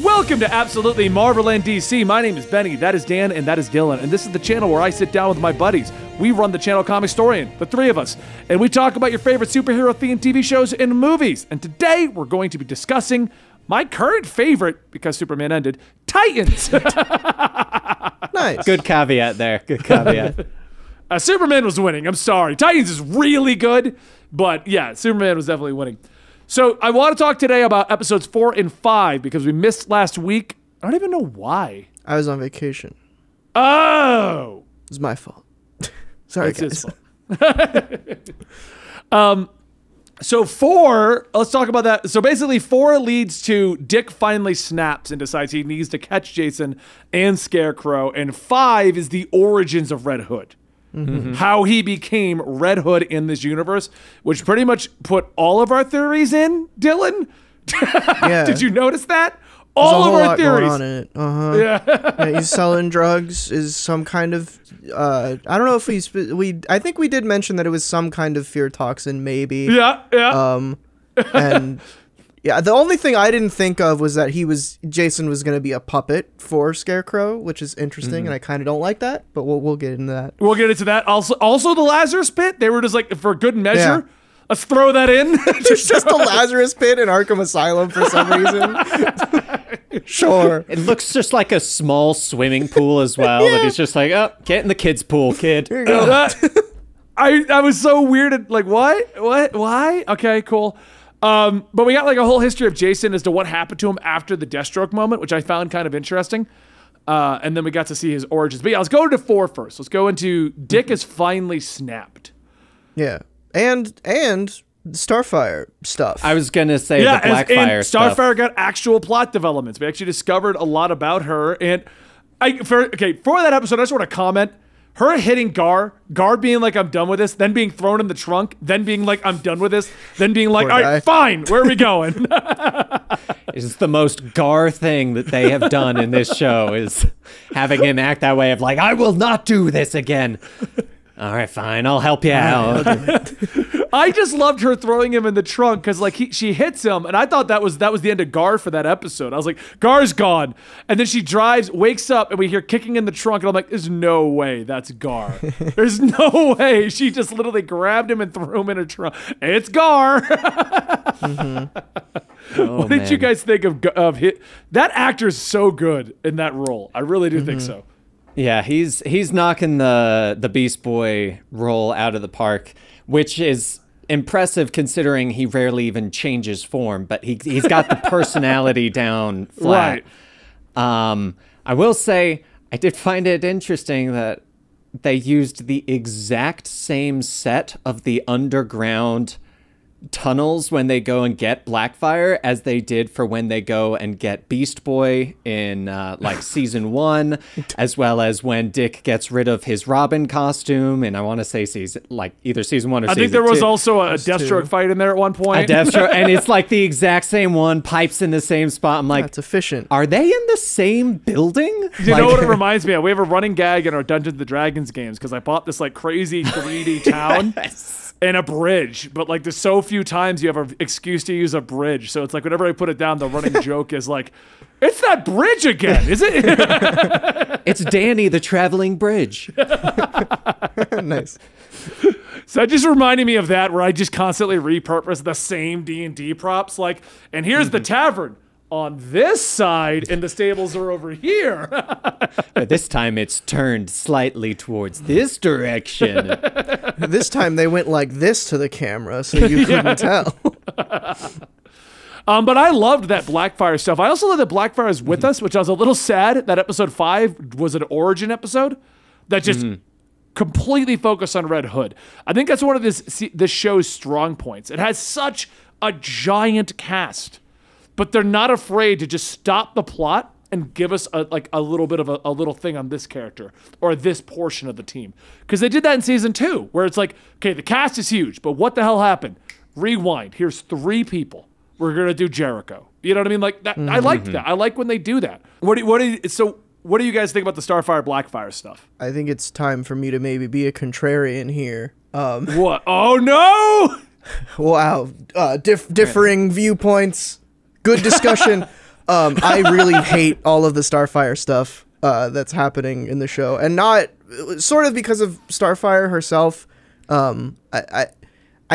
Welcome to Absolutely Marvel and DC. My name is Benny, that is Dan, and that is Dylan. And this is the channel where I sit down with my buddies. We run the channel Comic Storian, the three of us, and we talk about your favorite superhero themed TV shows and movies. And today we're going to be discussing my current favorite, because Superman ended, Titans. nice. Good caveat there. Good caveat. uh, Superman was winning. I'm sorry. Titans is really good, but yeah, Superman was definitely winning. So I want to talk today about episodes four and five because we missed last week. I don't even know why. I was on vacation. Oh, it's my fault. Sorry, it's guys. Fault. um, so four. Let's talk about that. So basically, four leads to Dick finally snaps and decides he needs to catch Jason and Scarecrow, and five is the origins of Red Hood. Mm-hmm. How he became Red Hood in this universe, which pretty much put all of our theories in, Dylan. yeah. Did you notice that? all of our theories. on it. Uh-huh. Yeah. yeah. he's selling drugs. Is some kind of uh, I don't know if we sp- we I think we did mention that it was some kind of fear toxin, maybe. Yeah, yeah. Um, and yeah, the only thing I didn't think of was that he was Jason was going to be a puppet for Scarecrow, which is interesting, mm. and I kind of don't like that. But we'll we'll get into that. We'll get into that. Also, also the Lazarus Pit. They were just like for good measure. Yeah. Let's throw that in. There's just a Lazarus Pit in Arkham Asylum for some reason. sure. It looks just like a small swimming pool as well. yeah. he's just like, oh, get in the kids' pool, kid. I I was so weirded. Like what? What? Why? Okay, cool. Um, but we got like a whole history of Jason as to what happened to him after the Deathstroke moment, which I found kind of interesting. Uh, and then we got to see his origins. But yeah, let's go to four first. Let's go into Dick is finally snapped. Yeah, and and Starfire stuff. I was gonna say yeah, the Blackfire stuff. Starfire got actual plot developments. We actually discovered a lot about her. And I for okay for that episode, I just want to comment her hitting Gar, Gar being like, I'm done with this, then being thrown in the trunk, then being like, I'm done with this, then being like, "All right, fine, where are we going? it's the most Gar thing that they have done in this show is having him act that way of like, I will not do this again. All right, fine. I'll help you out. I just loved her throwing him in the trunk because like he, she hits him, and I thought that was that was the end of Gar for that episode. I was like, Gar's gone, and then she drives, wakes up, and we hear kicking in the trunk, and I'm like, there's no way that's Gar. there's no way she just literally grabbed him and threw him in a trunk. It's Gar. mm-hmm. oh, what did man. you guys think of of hit? That actor's so good in that role. I really do mm-hmm. think so. Yeah, he's he's knocking the the Beast Boy role out of the park, which is impressive considering he rarely even changes form, but he he's got the personality down flat. Right. Um, I will say I did find it interesting that they used the exact same set of the underground tunnels when they go and get Blackfire as they did for when they go and get Beast Boy in uh, like season one, as well as when Dick gets rid of his Robin costume. And I want to say season like either season one or I season think there was also a Deathstroke fight in there at one point. A Deathstroke, and it's like the exact same one. Pipes in the same spot. I'm like, that's efficient. Are they in the same building? You like, know what it reminds me of? We have a running gag in our Dungeons the Dragons games because I bought this like crazy 3D town. yes and a bridge, but like there's so few times you have an excuse to use a bridge. So it's like whenever I put it down, the running joke is like, it's that bridge again, is it? it's Danny the traveling bridge. nice. So that just reminded me of that where I just constantly repurpose the same D and D props. Like, and here's mm-hmm. the tavern on this side and the stables are over here. but this time it's turned slightly towards this direction. this time they went like this to the camera so you couldn't tell. Um, but I loved that Blackfire stuff. I also love that Blackfire is with mm-hmm. us, which I was a little sad that episode five was an origin episode that just mm-hmm. completely focused on Red Hood. I think that's one of this this show's strong points. It has such a giant cast but they're not afraid to just stop the plot and give us a, like a little bit of a, a little thing on this character or this portion of the team because they did that in season two where it's like okay the cast is huge but what the hell happened rewind here's three people we're gonna do jericho you know what i mean like that, mm-hmm. i like mm-hmm. that i like when they do that what do, what do you, so what do you guys think about the starfire blackfire stuff i think it's time for me to maybe be a contrarian here um, what oh no wow uh, dif- differing viewpoints good discussion. um, I really hate all of the Starfire stuff uh, that's happening in the show, and not sort of because of Starfire herself. Um, I, I,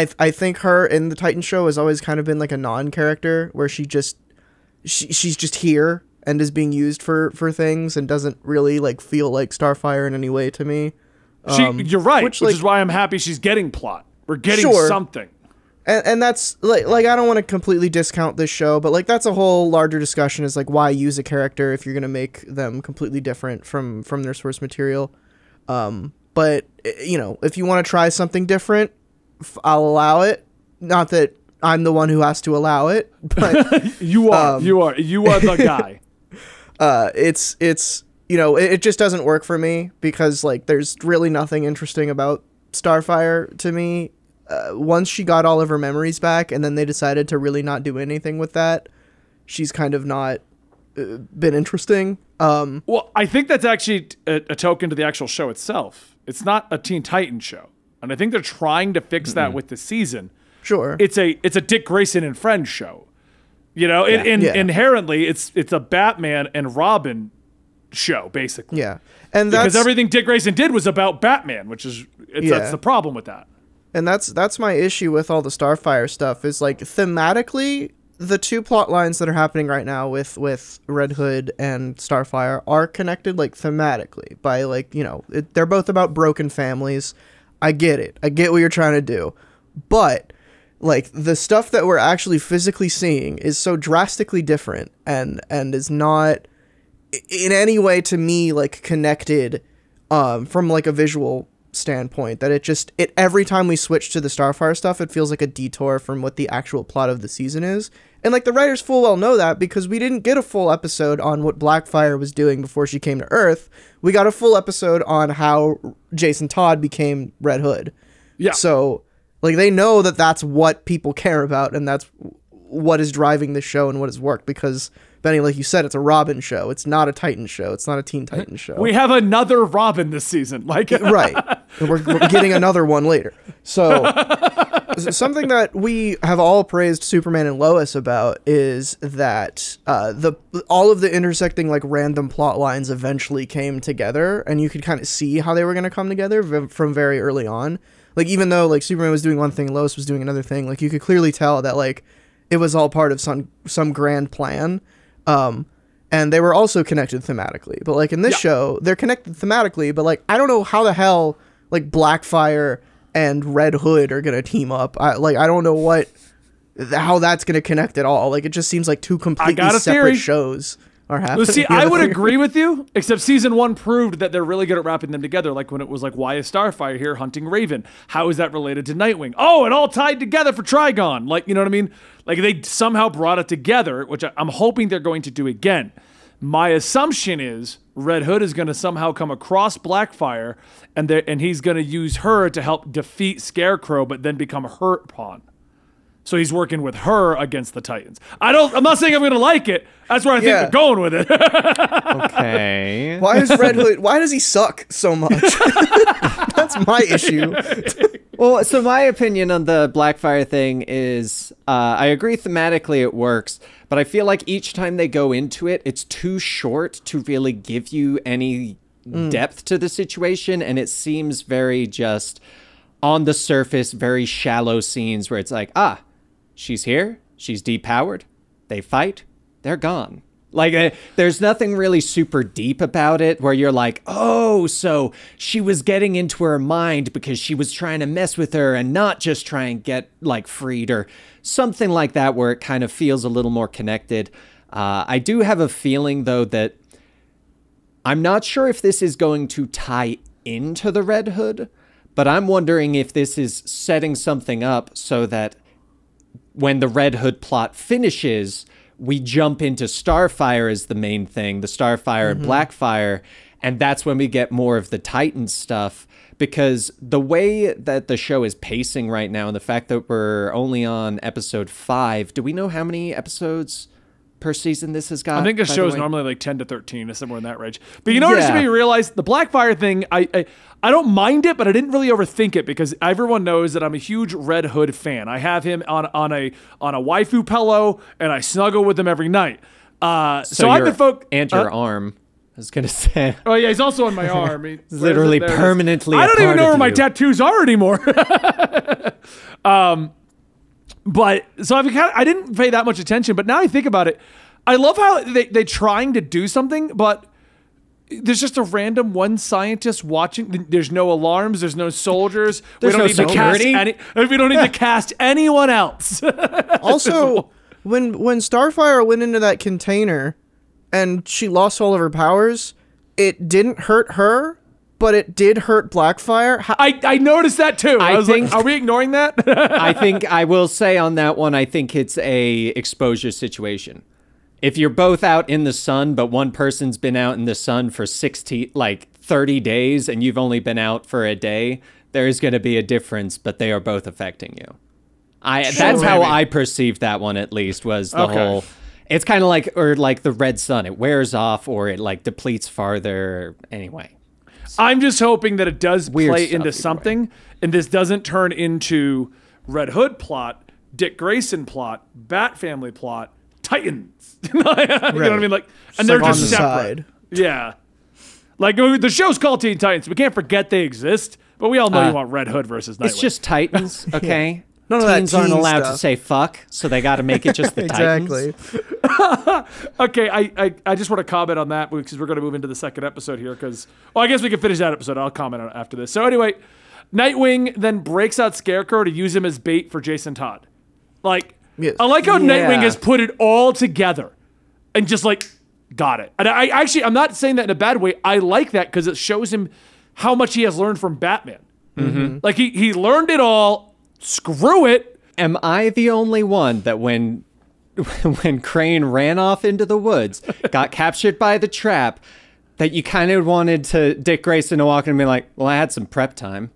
I, I think her in the Titan show has always kind of been like a non-character where she just, she, she's just here and is being used for for things and doesn't really like feel like Starfire in any way to me. Um, she, you're right, which, which like, is why I'm happy she's getting plot. We're getting sure. something and, and that's like like I don't want to completely discount this show, but like that's a whole larger discussion is like why use a character if you're gonna make them completely different from from their source material. Um, but eh, you know, if you want to try something different, I'll allow it. Not that I'm the one who has to allow it, but you are um, you are you are the guy. uh, it's it's you know it, it just doesn't work for me because like there's really nothing interesting about Starfire to me uh, once she got all of her memories back and then they decided to really not do anything with that, she's kind of not uh, been interesting. Um, well, I think that's actually a, a, token to the actual show itself. It's not a Teen Titan show. And I think they're trying to fix mm -hmm. that with the season. Sure. It's a it's a Dick Grayson and Friends show. You know, yeah. It, in, yeah. inherently it's it's a Batman and Robin show basically. Yeah, and because everything Dick Grayson did was about Batman, which is yeah. that's the problem with that. And that's that's my issue with all the Starfire stuff is like thematically the two plot lines that are happening right now with with Red Hood and Starfire are connected like thematically by like, you know, it, they're both about broken families. I get it. I get what you're trying to do. But like the stuff that we're actually physically seeing is so drastically different and and is not in any way to me like connected um, from like a visual standpoint that it just it every time we switch to the starfire stuff it feels like a detour from what the actual plot of the season is and like the writers full well know that because we didn't get a full episode on what blackfire was doing before she came to earth we got a full episode on how jason todd became red hood yeah so like they know that that's what people care about and that's what is driving the show and what has worked because Benny, like you said, it's a Robin show. It's not a Titan show. It's not a Teen Titan show. We have another Robin this season. Like right, we're, we're, getting another one later. So something that we have all praised Superman and Lois about is that uh, the all of the intersecting like random plot lines eventually came together, and you could kind of see how they were going to come together v- from very early on. Like even though like Superman was doing one thing, Lois was doing another thing. Like you could clearly tell that like it was all part of some some grand plan um, and they were also connected thematically. But like in this yeah. show, they're connected thematically, but like I don't know how the hell like Blackfire and Red Hood are gonna team up. I like I don't know what how that's gonna connect at all. Like it just seems like two completely separate theory. shows are happening. Well, see, I would agree with you, except season one proved that they're really good at wrapping them together. Like when it was like, why is Starfire here hunting Raven? How is that related to Nightwing? Oh, it all tied together for Trigon. Like, you know what I mean? Like they somehow brought it together, which I, I'm hoping they're going to do again. My assumption is Red Hood is going to somehow come across Blackfire, and and he's going to use her to help defeat Scarecrow, but then become her pawn. So he's working with her against the Titans. I don't. I'm not saying I'm gonna like it. That's where I think yeah. we're going with it. okay. Why does Red Hood? Why does he suck so much? That's my issue. well, so my opinion on the Blackfire thing is, uh, I agree thematically it works, but I feel like each time they go into it, it's too short to really give you any mm. depth to the situation, and it seems very just on the surface, very shallow scenes where it's like, ah she's here, she's depowered, they fight, they're gone. Like, eh, there's nothing really super deep about it where you're like, oh, so she was getting into her mind because she was trying to mess with her and not just try and get, like, freed or something like that, where it kind of feels a little more connected. Uh, I do have a feeling, though, that I'm not sure if this is going to tie into the Red Hood, but I'm wondering if this is setting something up so that when the Red Hood plot finishes, we jump into Starfire as the main thing, the Starfire mm-hmm. and Blackfire, and that's when we get more of the Titan stuff because the way that the show is pacing right now and the fact that we're only on episode 5, do we know how many episodes per season this has got. I think the show is normally like 10 to 13 or somewhere in that range. But you know what you me realize? The Blackfire thing, I, I I don't mind it, but I didn't really overthink it because everyone knows that I'm a huge Red Hood fan. I have him on on a on a waifu pillow and I snuggle with him every night. Uh, so, so I've been folk. And your uh, arm. I was gonna say. Oh yeah, he's also on my arm. He, Literally permanently. I don't even know where you. my tattoos are anymore. um, but so I've kind of, I didn't pay that much attention, but now I think about it, I love how they they trying to do something, but there's just a random one scientist watching. There's no alarms. There's no soldiers. There's we don't no need security. to cast any. We don't need yeah. to cast anyone else. also, when when Starfire went into that container, and she lost all of her powers, it didn't hurt her but it did hurt Blackfire. How I, I noticed that too. I, I was think, like, are we ignoring that? I think I will say on that one, I think it's a exposure situation. If you're both out in the sun, but one person's been out in the sun for 16, like 30 days, and you've only been out for a day, there is going to be a difference, but they are both affecting you. I sure, that's maybe. how I perceived that one at least was the okay. whole it's kind of like or like the red sun it wears off or it like depletes farther anyway I'm just hoping that it does Weird play into something, way. and this doesn't turn into Red Hood plot, Dick Grayson plot, Bat Family plot, Titans. you know what I mean? Like, and they're just the separate. Side. Yeah. Like the show's called Teen Titans. We can't forget they exist, but we all know uh, you want Red Hood versus Nightwing. It's just Titans, okay? None of that teen aren't allowed stuff. to say fuck, so they got to make it just the exactly. okay, I, I, I just want to comment on that because we're going to move into the second episode here. Because well, I guess we can finish that episode. I'll comment on it after this. So anyway, Nightwing then breaks out Scarecrow to use him as bait for Jason Todd. Like yes. I like how yeah. Nightwing has put it all together and just like got it. And I, I actually I'm not saying that in a bad way. I like that because it shows him how much he has learned from Batman. Mm-hmm. Like he he learned it all screw it. Am I the only one that when when Crane ran off into the woods, got captured by the trap, that you kind of wanted to Dick Grayson to walk in and be like, "Well, I had some prep time."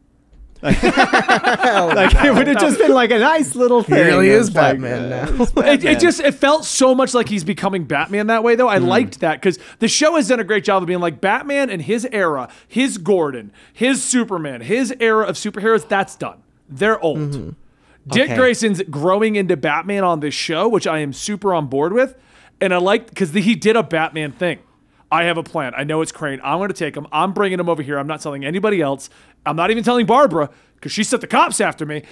like, it would have just been like a nice little thing. He really is Batman like, uh, now. It, it, just it felt so much like he's becoming Batman that way though. I mm. liked that because the show has done a great job of being like Batman and his era, his Gordon, his Superman, his era of superheroes. That's done. They're old. Mm-hmm. Dick Grayson's growing into Batman on this show, which I am super on board with. And I like because he did a Batman thing. I have a plan. I know it's Crane. I'm going to take him. I'm bringing him over here. I'm not telling anybody else. I'm not even telling Barbara because she set the cops after me.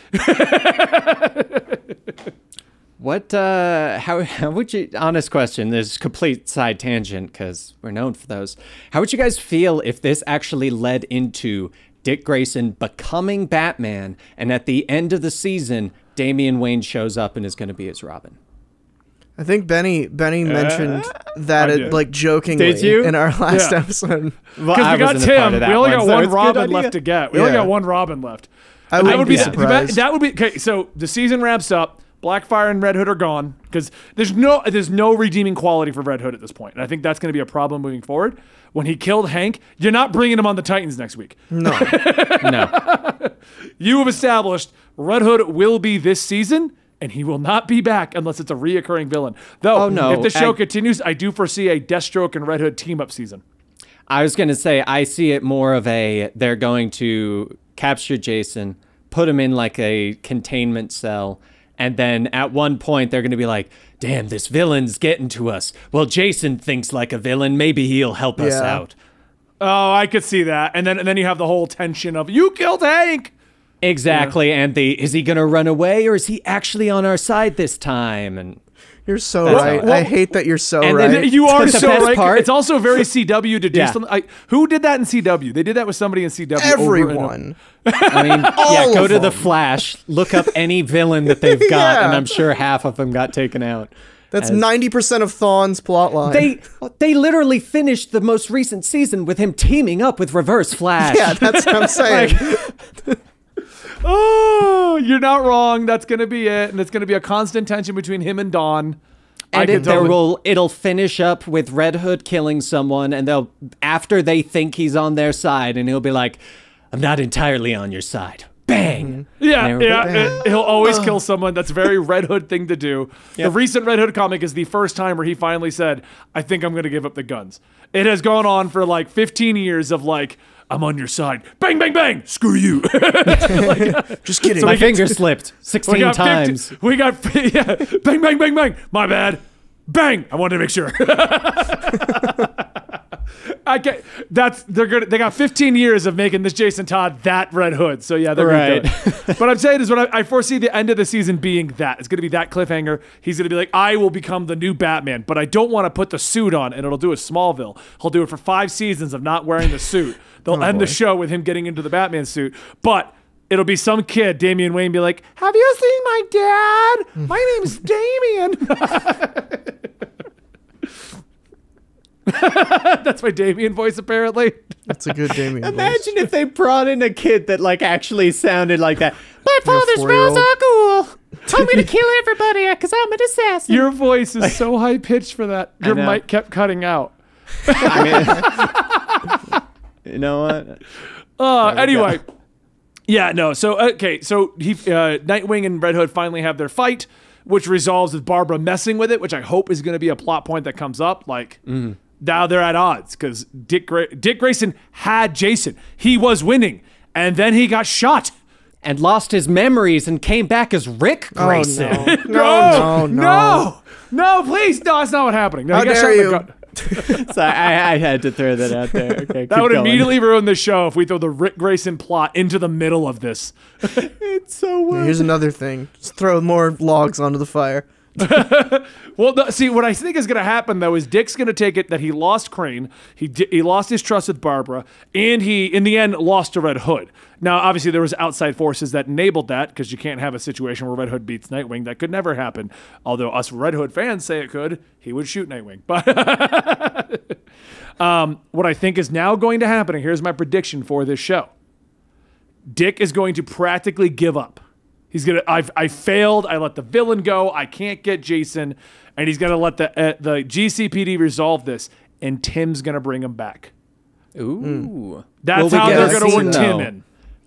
what, uh, how, how would you, honest question, this complete side tangent because we're known for those. How would you guys feel if this actually led into Dick Grayson becoming Batman, and at the end of the season, Damian Wayne shows up and is going to be his Robin. I think Benny Benny uh, mentioned uh, that it, like jokingly in our last yeah. episode. Because well, we got Tim, we only got one, so one Robin left to get. We yeah. only got one Robin left. I, I would be yeah. surprised. That would be okay. So the season wraps up. Blackfire and Red Hood are gone because there's no there's no redeeming quality for Red Hood at this point, and I think that's going to be a problem moving forward. When he killed Hank, you're not bringing him on the Titans next week. No, no. You have established Red Hood will be this season, and he will not be back unless it's a reoccurring villain. Though, oh, no. if the show I, continues, I do foresee a Deathstroke and Red Hood team up season. I was going to say I see it more of a they're going to capture Jason, put him in like a containment cell and then at one point, they're going to be like, damn, this villain's getting to us. Well, Jason thinks like a villain. Maybe he'll help yeah. us out. Oh, I could see that. And then, and then you have the whole tension of, you killed Hank. Exactly. Yeah. And the, is he going to run away or is he actually on our side this time? And you're so right. Well, I hate that you're so and, right. you are so right. Part. It's also very CW to do yeah. something. I, who did that in CW? They did that with somebody in CW. Everyone. I mean, yeah. Go to them. the Flash. Look up any villain that they've got, yeah. and I'm sure half of them got taken out. That's ninety percent of Thawne's plotline. They they literally finished the most recent season with him teaming up with Reverse Flash. Yeah, that's what I'm saying. like, oh, you're not wrong. That's going to be it. And it's going to be a constant tension between him and Don. And it, there will it'll finish up with Red Hood killing someone, and they'll after they think he's on their side, and he'll be like, "I'm not entirely on your side." Bang! Mm-hmm. Yeah, yeah. Bang. It, he'll always kill someone. That's a very Red Hood thing to do. Yep. The recent Red Hood comic is the first time where he finally said, "I think I'm going to give up the guns." It has gone on for like 15 years of like I'm on your side. Bang, bang, bang. Screw you. like, Just kidding. So my finger slipped 16 times. 50, we got, yeah, bang, bang, bang, bang. My bad. Bang. I wanted to make sure. I get that's they're gonna they got 15 years of making this Jason Todd that Red Hood. So yeah, they're right. what I'm saying is what I, I, foresee the end of the season being that it's gonna be that cliffhanger. He's gonna be like, I will become the new Batman, but I don't want to put the suit on, and it'll do a Smallville. He'll do it for five seasons of not wearing the suit. They'll oh, end boy. the show with him getting into the Batman suit, but it'll be some kid, Damian Wayne, be like, "Have you seen my dad? My name's Damian." That's my Damien voice, apparently. That's a good Damien. Imagine if they brought in a kid that like actually sounded like that. My father's Ra's cool. told me to kill everybody because I'm an assassin. Your voice is so high pitched for that. Your mic kept cutting out. I mean, you know what? uh, anyway. Go. Yeah, no. So okay, so he uh, Nightwing and Red Hood finally have their fight, which resolves with Barbara messing with it, which I hope is going to be a plot point that comes up. Like mm. now they're at odds because Dick Gra- Dick Grayson had Jason. He was winning, and then he got shot. And lost his memories and came back as Rick oh, Grayson. Oh, no. no, no, no, no, no, please, no, that's not what's happening. No, How dare you? so I, I, had to throw that out there. Okay, that would going. immediately ruin the show if we throw the Rick Grayson plot into the middle of this. it's so weird. Here's another thing. Just throw more logs onto the fire. well, the, see, what I think is going to happen though is Dick's going to take it that he lost Crane, he he lost his trust with Barbara, and he in the end lost to Red Hood. Now, obviously, there was outside forces that enabled that because you can't have a situation where Red Hood beats Nightwing. That could never happen. Although us Red Hood fans say it could, he would shoot Nightwing. But um, what I think is now going to happen, and here's my prediction for this show: Dick is going to practically give up. He's gonna. I've I failed. I let the villain go. I can't get Jason, and he's gonna let the uh, the GCPD resolve this. And Tim's gonna bring him back. Ooh, mm. that's how they're gonna work Tim in.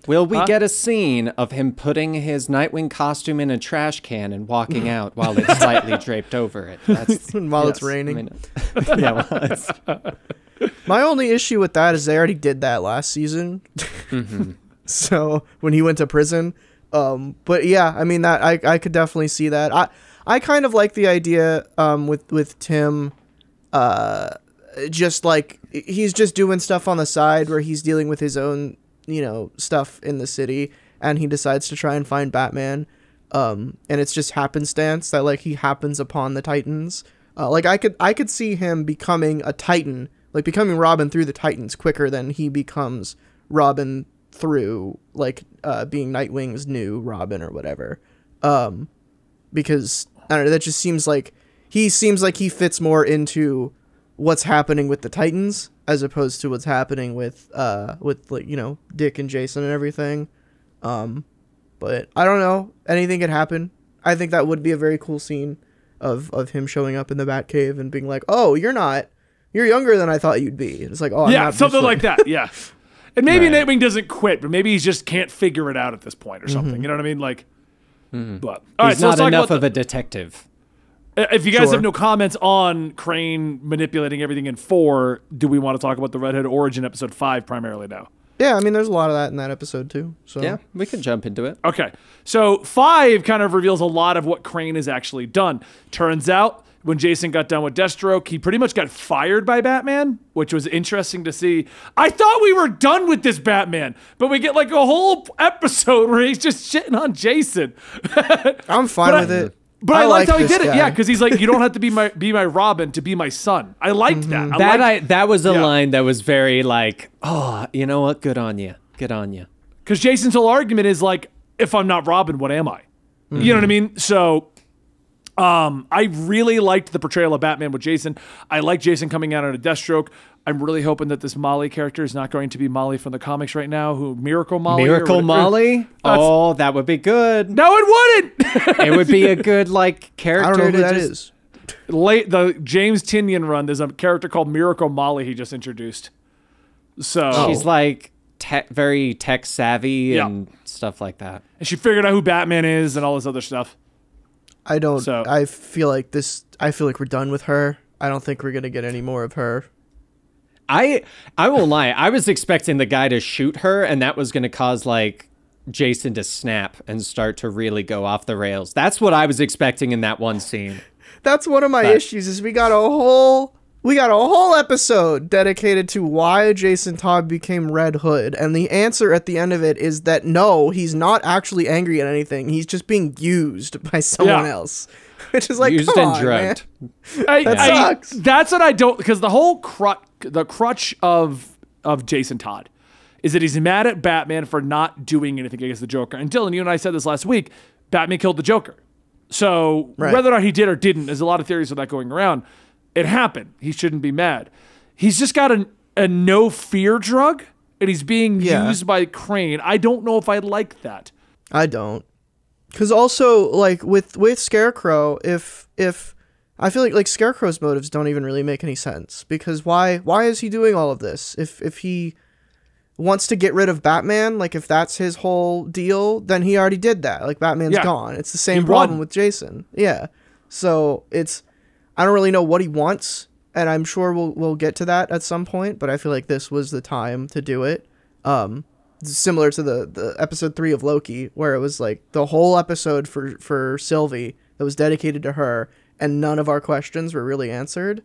Will we huh? get a scene of him putting his Nightwing costume in a trash can and walking out while it's slightly draped over it? That's, while yes, it's raining. I mean, yeah. It's... My only issue with that is they already did that last season. Mm -hmm. so when he went to prison, um, but yeah, I mean that I, I could definitely see that. I I kind of like the idea um, with with Tim, uh, just like he's just doing stuff on the side where he's dealing with his own you know stuff in the city, and he decides to try and find Batman. Um, and it's just happenstance that like he happens upon the Titans. Uh, like I could I could see him becoming a Titan, like becoming Robin through the Titans quicker than he becomes Robin through like uh, being Nightwing's new Robin or whatever. Um, because I don't know, that just seems like he seems like he fits more into what's happening with the Titans as opposed to what's happening with uh with like you know Dick and Jason and everything. Um, but I don't know, anything could happen. I think that would be a very cool scene of of him showing up in the Batcave and being like, "Oh, you're not." You're younger than I thought you'd be. It's like, oh, I'm yeah, something like that. Yeah, And maybe right. Nightwing doesn't quit, but maybe he just can't figure it out at this point or mm-hmm. something. Mm-hmm. You know what I mean? Like, mm-hmm. but all he's right, not enough of the, a detective. Uh, if you guys sure. have no comments on Crane manipulating everything in four, do we want to talk about the Redhead origin episode five primarily now? Yeah, I mean, there's a lot of that in that episode too. So yeah, we can jump into it. Okay, so five kind of reveals a lot of what Crane has actually done. Turns out when Jason got done with Deathstroke, he pretty much got fired by Batman, which was interesting to see. I thought we were done with this Batman, but we get like a whole episode where he's just shitting on Jason. I'm fine but with I, it. But I, I liked like how he did guy. it, yeah, because he's like, you don't have to be my be my Robin to be my son. I liked mm -hmm. that. Mm-hmm. I that liked, I that was a yeah. line that was very like, oh, you know what? Good on you. Good on you. Because Jason's whole argument is like, if I'm not Robin, what am I? Mm -hmm. You know what I mean? So um, I really liked the portrayal of Batman with Jason. I like Jason coming out on a Deathstroke. I'm really hoping that this Molly character is not going to be Molly from the comics right now, who Miracle Molly. Miracle Molly? oh, that would be good. No, it wouldn't. it would be a good like character. I don't know who that is. Late the James Tinian run. There's a character called Miracle Molly he just introduced. So she's like Tech, very tech savvy and stuff like that. And she figured out who Batman is and all this other stuff. I don't. So, I feel like this. I feel like we're done with her. I don't think we're gonna get any more of her. I I won't lie. I was expecting the guy to shoot her, and that was gonna cause like Jason to snap and start to really go off the rails. That's what I was expecting in that one scene. That's one of my but, issues. Is we got a whole we got a whole episode dedicated to why Jason Todd became Red Hood, and the answer at the end of it is that no, he's not actually angry at anything. He's just being used by someone yeah. else, which is like used come and on, drugged. Man. I, that I, sucks. I, that's what I don't because the whole crutch, the crutch of of Jason Todd is that he's mad at Batman for not doing anything against the Joker. And Dylan, you and I said this last week. Batman killed the Joker. So right. whether or not he did or didn't, there's a lot of theories of that going around. It happened. He shouldn't be mad. He's just got a, a no fear drug and he's being yeah. used by Crane. I don't know if I like that. I don't. Cuz also like with with Scarecrow, if if I feel like like Scarecrow's motives don't even really make any sense because why why is he doing all of this? If if he wants to get rid of Batman, like if that's his whole deal, then he already did that. Like Batman's yeah. gone. It's the same he problem won. with Jason. Yeah. So it's I don't really know what he wants, and I'm sure we'll we'll get to that at some point. But I feel like this was the time to do it. Um, similar to the the episode three of Loki, where it was like the whole episode for for Sylvie that was dedicated to her, and none of our questions were really answered.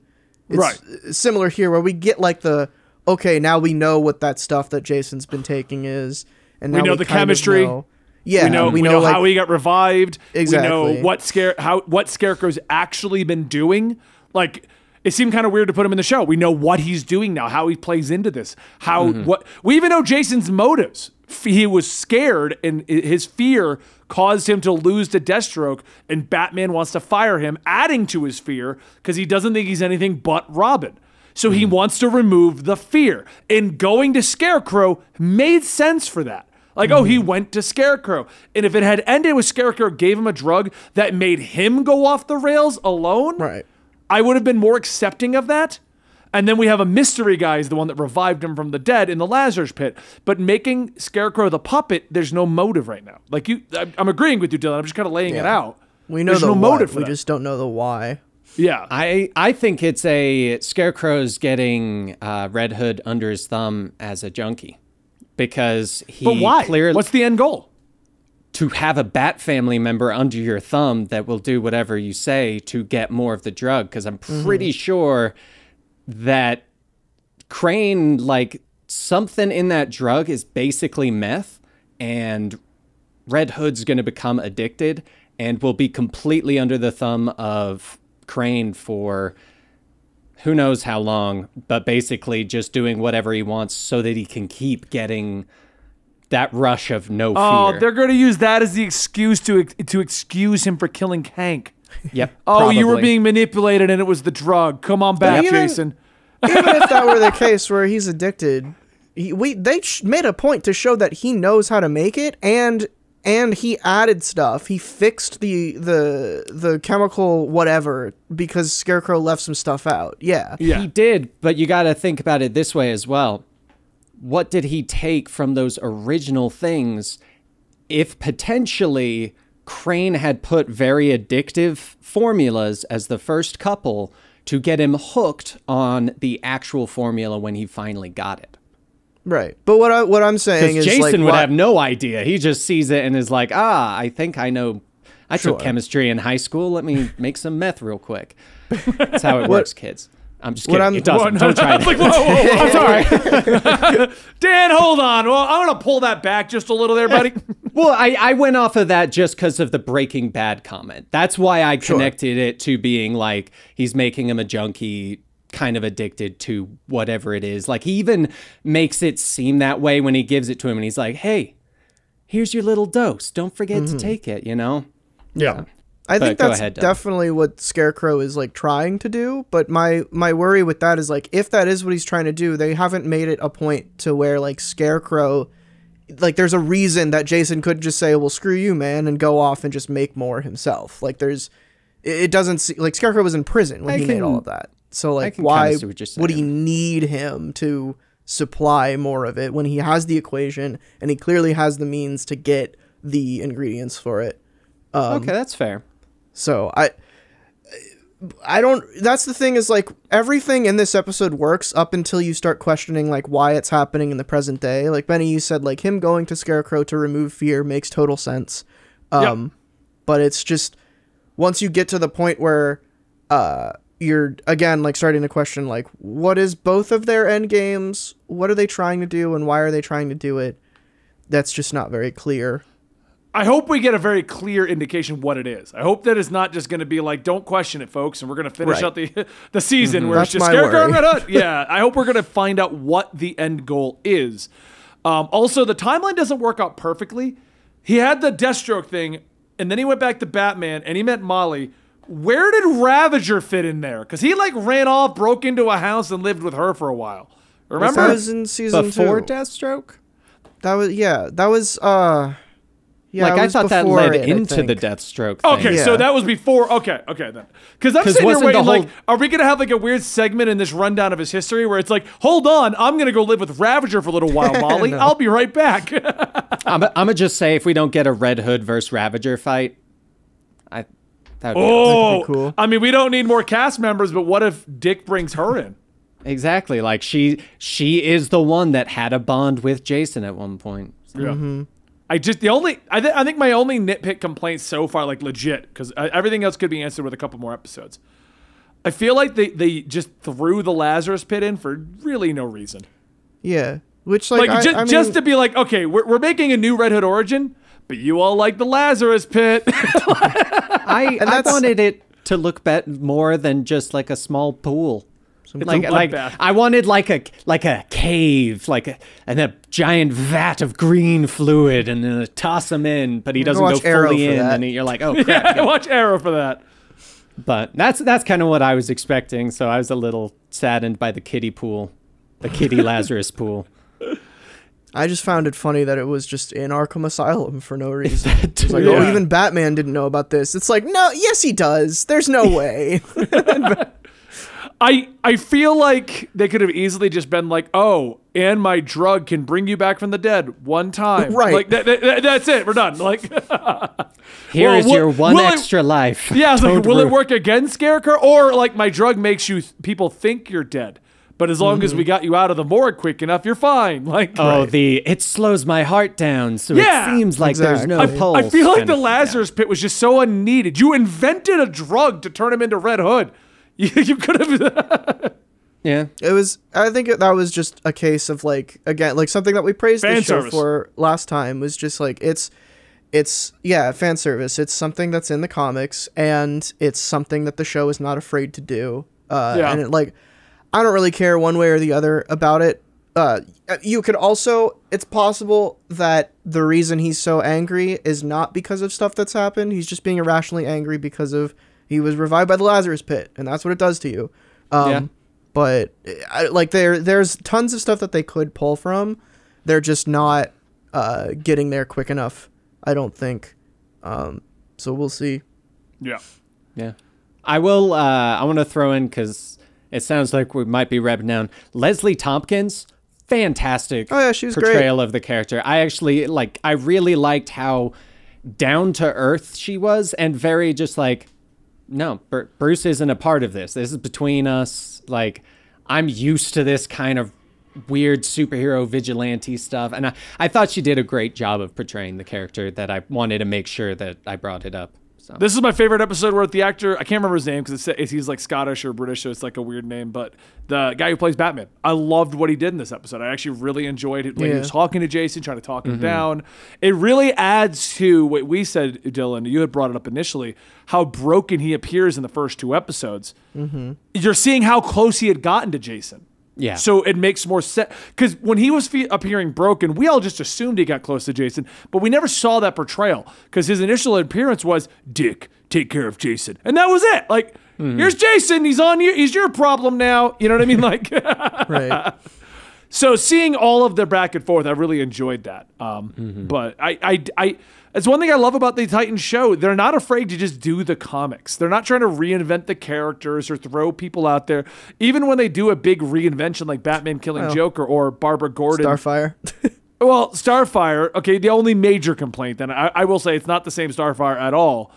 It's right. Similar here, where we get like the okay, now we know what that stuff that Jason's been taking is, and we know we the chemistry. Know yeah, we know, we know, we know like, how he got revived. Exactly. We know what scare how what Scarecrow's actually been doing. Like it seemed kind of weird to put him in the show. We know what he's doing now, how he plays into this, how mm -hmm. what we even know Jason's motives. He was scared, and his fear caused him to lose to Deathstroke, and Batman wants to fire him, adding to his fear because he doesn't think he's anything but Robin. So mm he wants to remove the fear, and going to Scarecrow made sense for that. Like, mm-hmm. oh, he mm-hmm. went to Scarecrow. And if it had ended with Scarecrow gave him a drug that made him go off the rails alone, right. I would have been more accepting of that. And then we have a mystery guy is the one that revived him from the dead in the Lazarus pit. But making Scarecrow the puppet, there's no motive right now. Like you, I'm agreeing with you, Dylan. I'm just kind of laying yeah. it out. We know there's the no we that. just don't know the why. Yeah, I I think it's a Scarecrow's getting uh, Red Hood under his thumb as a junkie because he but why? clearly what's the end goal? To have a bat family member under your thumb that will do whatever you say to get more of the drug, because I'm mm-hmm. pretty mm. sure that Crane, like something in that drug is basically meth, and Red Hood's going to become addicted and will be completely under the thumb of Crane for who knows how long, but basically just doing whatever he wants so that he can keep getting that rush of no oh, fear. Oh, they're going to use that as the excuse to to excuse him for killing Hank. Yep. oh, probably. you were being manipulated and it was the drug. Come on back, even, Jason. even if that were the case where he's addicted, he, we they made a point to show that he knows how to make it and and he added stuff. He fixed the the the chemical whatever because Scarecrow left some stuff out. Yeah. yeah. He did, but you got to think about it this way as well. What did he take from those original things if potentially Crane had put very addictive formulas as the first couple to get him hooked on the actual formula when he finally got it? Right. But what I what I'm saying is Jason like, would have no idea. He just sees it and is like, ah, I think I know. I sure. took chemistry in high school. Let me make some meth real quick. That's how it works, kids. I'm just kidding. What I'm, it doesn't. What, Don't try that. like, whoa, whoa, whoa. I'm sorry. Dan, hold on. Well, I want to pull that back just a little there, buddy. well, I, I went off of that just because of the Breaking Bad comment. That's why I connected sure. it to being like he's making him a junkie kind of addicted to whatever it is. Like he even makes it seem that way when he gives it to him and he's like, "Hey, here's your little dose. Don't forget mm -hmm. to mm-hmm. take it," you know? Yeah. I think that's ahead, definitely what Scarecrow is like trying to do, but my my worry with that is like if that is what he's trying to do, they haven't made it a point to where like Scarecrow like there's a reason that Jason could just say, "Well, screw you, man," and go off and just make more himself. Like there's it, doesn't see, like Scarecrow was in prison when I he can, made all of that. So like, why would he need him to supply more of it when he has the equation and he clearly has the means to get the ingredients for it? Um, okay, that's fair. So I. I don't that's the thing is like everything in this episode works up until you start questioning like why it's happening in the present day. Like Benny you said like him going to Scarecrow to remove fear makes total sense. Um yep. but it's just once you get to the point where uh, you're again like starting to question like what is both of their end games? What are they trying to do and why are they trying to do it? That's just not very clear. I hope we get a very clear indication what it is. I hope that it's not just going to be like, don't question it, folks, and we're going to finish right. out the the season mm-hmm. where That's it's just Scarecrow and Red Hood. Yeah, I hope we're going to find out what the end goal is. Um, also, the timeline doesn't work out perfectly. He had the Deathstroke thing and then he went back to Batman and he met Molly. Where did Ravager fit in there? Because he like ran off, broke into a house, and lived with her for a while. Remember? That was in season before two. Deathstroke. That was yeah. That was uh. Yeah, like I thought that led it, into the Deathstroke. Thing. Okay, yeah. so that was before. Okay, okay then. Because I'm Cause sitting here waiting, whole... like, are we gonna have like a weird segment in this rundown of his history where it's like, hold on, I'm gonna go live with Ravager for a little while, Molly. no. I'll be right back. I'm, gonna just say if we don't get a Red Hood versus Ravager fight, I that would oh, be cool. I mean, we don't need more cast members, but what if Dick brings her in? exactly. Like she she is the one that had a bond with Jason at one point. So. Yeah. Mm-hmm. I just the only I, th- I think my only nitpick complaint so far, like legit, because uh, everything else could be answered with a couple more episodes. I feel like they they just threw the Lazarus Pit in for really no reason. Yeah, which like, like I, just, I mean, just to be like, okay, we're we're making a new Red Hood origin, but you all like the Lazarus Pit. I I wanted it to look bet more than just like a small pool. Some like like I wanted like a like a cave, like a, and a giant vat of green fluid, and then toss him in, but he doesn't go fully in, and you're like, oh crap! yeah, yeah. watch Arrow for that. But that's that's kind of what I was expecting, so I was a little saddened by the kitty pool, the kitty Lazarus pool. I just found it funny that it was just in Arkham Asylum for no reason. It's like, oh, yeah. oh, even Batman didn't know about this. It's like, no, yes, he does. There's no way. I I feel like they could have easily just been like, oh, and my drug can bring you back from the dead one time. Right. Like that's it. We're done. Like here well, is your one extra it, life. Yeah. like, will it work again, Scarecrow? Or like my drug makes you people think you're dead. But as long mm-hmm. as we got you out of the morgue quick enough, you're fine. Like oh, right. the it slows my heart down, so yeah, it seems like exactly. there's no I, pulse. I feel like the Lazarus yeah. Pit was just so unneeded. You invented a drug to turn him into Red Hood. you, you could have. yeah, it was. I think that was just a case of like again, like something that we praised fan the show service. for last time was just like it's, it's yeah, fan service. It's something that's in the comics, and it's something that the show is not afraid to do. Uh, yeah. and it like, I don't really care one way or the other about it. Uh, you could also it's possible that the reason he's so angry is not because of stuff that's happened he's just being irrationally angry because of he was revived by the Lazarus pit, and that's what it does to you. Um, yeah. But I, like there, there's tons of stuff that they could pull from. They're just not uh, getting there quick enough. I don't think. Um, so we'll see. Yeah. Yeah. I will. Uh, I want to throw in because it sounds like we might be wrapping down. Leslie Tompkins, fantastic. Oh yeah, she was portrayal great. of the character. I actually like. I really liked how down to earth she was, and very just like no, Br- Bruce isn't a part of this. This is between us. Like, I'm used to this kind of weird superhero vigilante stuff. And I, I thought she did a great job of portraying the character that I wanted to make sure that I brought it up. So. This is my favorite episode where the actor I can't remember his name because he's like Scottish or British, so it's like a weird name. But the guy who plays Batman, I loved what he did in this episode. I actually really enjoyed it. When yeah. he was talking to Jason, trying to talk him mm-hmm. down. It really adds to what we said, Dylan. You had brought it up initially how broken he appears in the first two episodes. Mm-hmm. You're seeing how close he had gotten to Jason. Yeah. So it makes more sense because when he was appearing broken, we all just assumed he got close to Jason, but we never saw that portrayal because his initial appearance was Dick, take care of Jason, and that was it. Like, mm -hmm. here's Jason. He's on you. He's your problem now. You know what I mean? Like, right. So seeing all of their back and forth, I really enjoyed that. Um, mm -hmm. But I, I, I it's one thing I love about the Titans show. They're not afraid to just do the comics. They're not trying to reinvent the characters or throw people out there. Even when they do a big reinvention like Batman Killing Joker or Barbara Gordon. Starfire. well, Starfire, okay, the only major complaint then, I, I, will say it's not the same Starfire at all.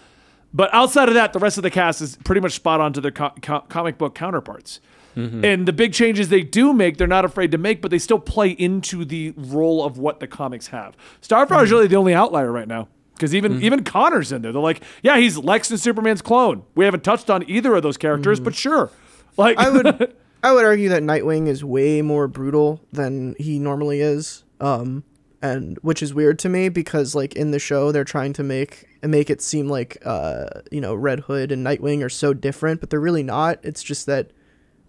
But outside of that, the rest of the cast is pretty much spot on to their co- co- comic book counterparts. Mm-hmm. And the big changes they do make, they're not afraid to make, but they still play into the role of what the comics have. Starfire mm-hmm. is really the only outlier right now. Because even mm-hmm. even Connor's in there. They're like, yeah, he's Lex and Superman's clone. We haven't touched on either of those characters, mm-hmm. but sure. Like I would I would argue that Nightwing is way more brutal than he normally is. Um, and which is weird to me because like in the show they're trying to make make it seem like uh, you know Red Hood and Nightwing are so different, but they're really not. It's just that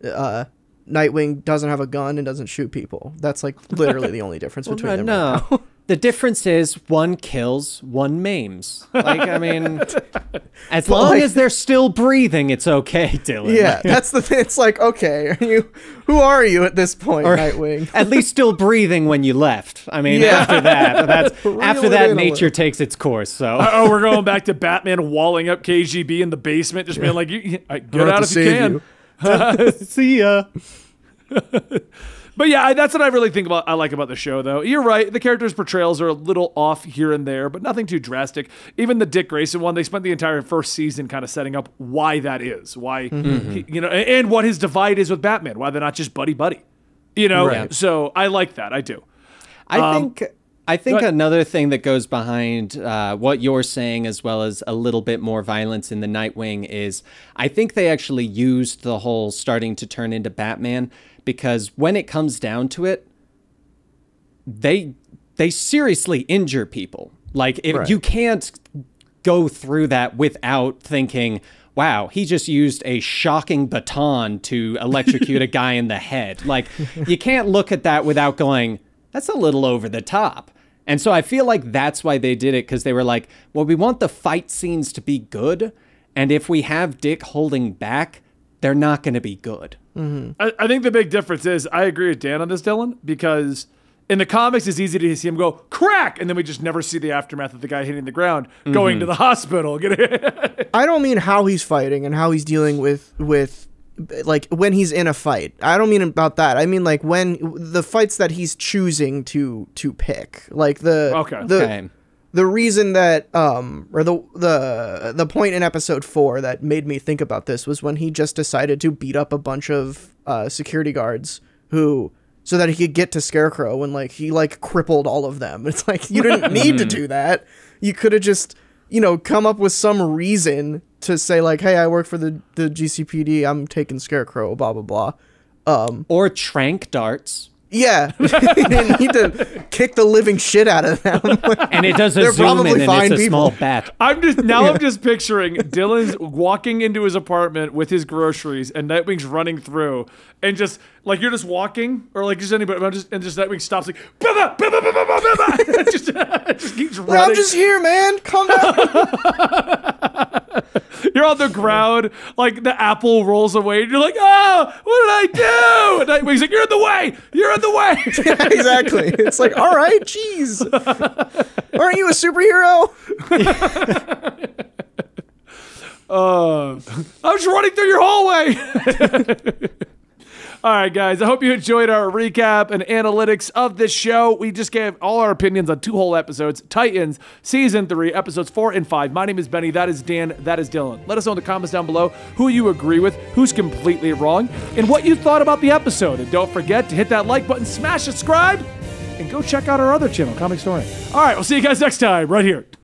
uh, Nightwing doesn't have a gun and doesn't shoot people. That's like literally the only difference well, between no, them. No. Right the difference is one kills, one maims. Like, I mean, as long like, as they're still breathing, it's okay, Dylan. Yeah, that's the thing. It's like, okay, are you, who are you at this point, or, Nightwing? at least still breathing when you left. I mean, yeah. after that, that's, after that, nature takes its course. So, uh, oh, we're going back to Batman walling up KGB in the basement, just yeah. being like, you, uh, get out if you can. You. See ya. but yeah, that's what I really think about. I like about the show, though. You're right. The characters' portrayals are a little off here and there, but nothing too drastic. Even the Dick Grayson one, they spent the entire first season kind of setting up why that is, why mm-hmm. he, you know, and what his divide is with Batman. Why they're not just buddy buddy, you know. Right. So I like that. I do. I um, think I think another thing that goes behind uh, what you're saying, as well as a little bit more violence in the Nightwing, is I think they actually used the whole starting to turn into Batman because when it comes down to it, they they seriously injure people. Like if right. you can't go through that without thinking, wow, he just used a shocking baton to electrocute a guy in the head. Like you can't look at that without going that's a little over the top. And so I feel like that's why they did it because they were like, well, we want the fight scenes to be good. And if we have Dick holding back, they're not going to be good. Mm-hmm. I, I, think the big difference is I agree with Dan on this, Dylan, because in the comics, it's easy to see him go crack, and then we just never see the aftermath of the guy hitting the ground, mm-hmm. going to the hospital. I don't mean how he's fighting and how he's dealing with with like when he's in a fight. I don't mean about that. I mean like when the fights that he's choosing to to pick. Like the okay. the okay. the reason that um or the the the point in episode 4 that made me think about this was when he just decided to beat up a bunch of uh security guards who so that he could get to Scarecrow and like he like crippled all of them. It's like you didn't need to mm-hmm. do that. You could have just you know, come up with some reason to say like, hey, I work for the the GCPD. I'm taking Scarecrow. Blah blah blah. Um, or trank darts. Yeah, they need to kick the living shit out of them. and it does a They're zoom in, and it's a small bat. I'm just now. Yeah. I'm just picturing Dylan's walking into his apartment with his groceries, and Nightwing's running through, and just like you're just walking, or like just anybody, and just, and just that wing stops like, bah, bah, bah, bah, bah, bah, bah, bah. just, just keeps running. Bro, I'm just here, man. Come down. you're on the ground, like the apple rolls away, and you're like, oh, what did I do? And that wing's like, you're in the way. You're in the way. yeah, exactly. It's like, all right, jeez. Aren't you a superhero? uh, I was running through your hallway. All right, guys. I hope you enjoyed our recap and analytics of this show. We just gave all our opinions on two whole episodes Titans, Season 3, Episodes 4 and 5. My name is Benny. That is Dan. That is Dylan. Let us know in the comments down below who you agree with, who's completely wrong, and what you thought about the episode. And don't forget to hit that like button, smash subscribe, and go check out our other channel, Comic Story. All right. We'll see you guys next time right here.